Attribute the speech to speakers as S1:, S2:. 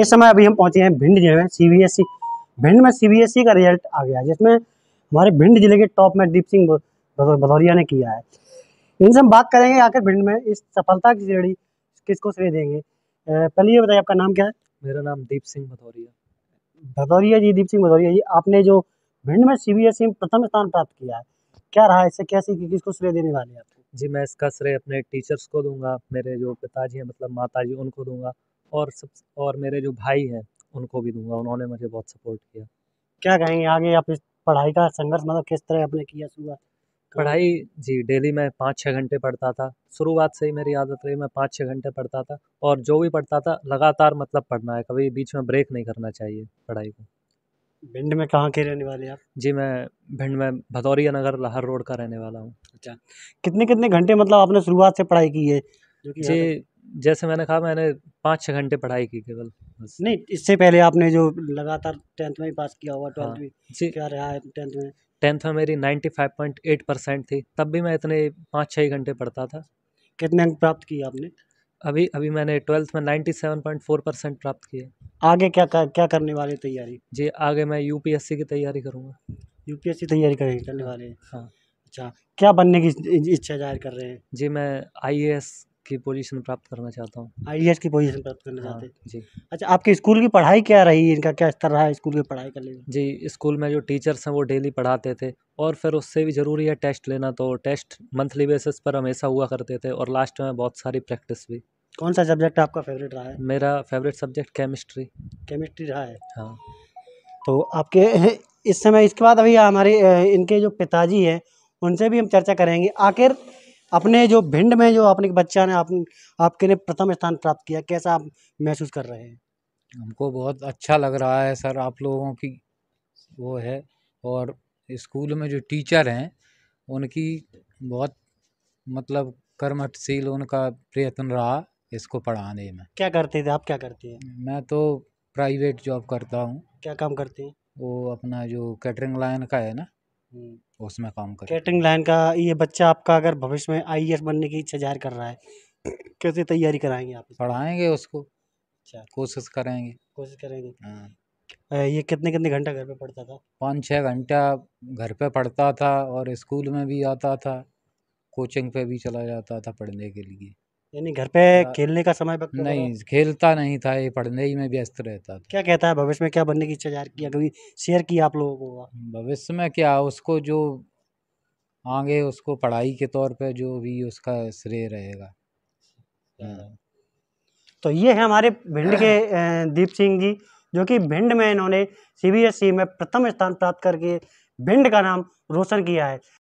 S1: इस समय अभी हम पहुंचे हैं भिंड जिले में सीबीएसई e। भिंड में सीबीएसई e का रिजल्ट आ गया जिसमें हमारे भिंड जिले के टॉप में दीप सिंह भदौरिया ने किया है इनसे हम बात करेंगे आखिर भिंड में इस सफलता की श्रेणी किसको श्रेय देंगे पहले ये बताइए आपका नाम क्या है
S2: मेरा नाम दीप सिंह भदौरिया
S1: भदौरिया जी दीप सिंह भदौरिया जी आपने जो भिंड में सी e में प्रथम स्थान प्राप्त किया है क्या रहा इससे कैसे कि किसको श्रेय देने वाले हैं
S2: जी मैं इसका श्रेय अपने टीचर्स को दूंगा मेरे जो पिताजी हैं मतलब माताजी उनको दूंगा और सब और मेरे जो भाई हैं उनको भी दूंगा उन्होंने मुझे बहुत सपोर्ट किया क्या कहेंगे आगे आप इस पढ़ाई
S1: का संघर्ष मतलब किस तरह आपने किया शुरुआत
S2: तो पढ़ाई जी डेली मैं पाँच छः घंटे पढ़ता था शुरुआत से ही मेरी आदत रही मैं पाँच छः घंटे पढ़ता था और जो भी पढ़ता था लगातार मतलब पढ़ना है कभी बीच में ब्रेक नहीं करना चाहिए पढ़ाई को भिंड में कहाँ के रहने वाले आप जी मैं भिंड में भदौरिया नगर लाहर रोड का रहने वाला हूँ अच्छा कितने कितने घंटे मतलब आपने
S1: शुरुआत से पढ़ाई
S2: की है जी जैसे मैंने कहा मैंने पाँच छः घंटे पढ़ाई की केवल नहीं इससे पहले आपने जो लगातार टेंथ में ही पास किया हुआ हाँ, ट्वेल्थ हाँ, भी क्या रहा है टेंथ में टेंथ में मेरी ninety five point eight percent थी तब भी मैं इतने पाँच छः घंटे पढ़ता था कितने अंक प्राप्त किए आपने अभी अभी मैंने ट्वेल्थ में ninety seven point four percent प्राप्त किए आगे क्या कर, क्या करने वाले तैयारी जी आगे मैं यू की तैयारी करूँगा यूपीएससी तैयारी करेंगे करने हाँ। वाले हाँ अच्छा क्या बनने की इच्छा जाहिर कर रहे हैं जी मैं आई की पोजीशन प्राप्त करना चाहता हूँ आई की पोजीशन प्राप्त करना हाँ, चाहते हैं जी अच्छा आपके स्कूल की पढ़ाई क्या रही इनका क्या स्तर रहा है स्कूल की पढ़ाई करने जी स्कूल में जो टीचर्स हैं वो डेली पढ़ाते थे और फिर उससे भी ज़रूरी है टेस्ट लेना तो टेस्ट मंथली बेसिस पर हमेशा हुआ करते थे और लास्ट में बहुत सारी प्रैक्टिस भी
S1: कौन सा सब्जेक्ट आपका फेवरेट रहा है
S2: मेरा फेवरेट सब्जेक्ट केमिस्ट्री केमिस्ट्री रहा है हाँ
S1: तो आपके इस समय इसके बाद अभी हमारे इनके जो पिताजी हैं उनसे भी हम चर्चा करेंगे आखिर अपने जो भिंड में जो अपने बच्चा ने आपने आपके ने प्रथम स्थान प्राप्त किया कैसा आप महसूस कर रहे हैं
S3: हमको बहुत अच्छा लग रहा है सर आप लोगों की वो है और स्कूल में जो टीचर हैं उनकी बहुत मतलब कर्मठशील उनका प्रयत्न रहा इसको पढ़ाने में क्या करते थे आप क्या करते हैं मैं तो प्राइवेट जॉब करता हूँ क्या काम करते हैं वो अपना जो कैटरिंग लाइन का है ना हम्म। उसमें काम कर कैटरिंग लाइन का ये बच्चा आपका अगर भविष्य में आई e बनने की इच्छा जाहिर कर रहा है कैसे तैयारी कराएंगे आप पढ़ाएंगे उसको अच्छा कोशिश करेंगे
S1: कोशिश करेंगे हाँ।
S3: ये कितने कितने घंटा घर पे पढ़ता था पाँच छः घंटा घर पे पढ़ता था और स्कूल में भी आता था कोचिंग पे भी चला जाता था पढ़ने के लिए यानी घर पे खेलने का समय नहीं खेलता नहीं था ये पढ़ने ही में व्यस्त रहता था क्या कहता है भविष्य में क्या बनने की इच्छा जाहिर किया कभी शेयर किया आप लोगों को भविष्य में क्या उसको जो आगे उसको पढ़ाई के तौर पे जो भी उसका श्रेय रहेगा हम्म। हाँ। तो ये है हमारे भिंड के
S1: दीप सिंह जी जो कि भिंड में इन्होंने सी e में प्रथम स्थान प्राप्त करके भिंड का नाम रोशन किया है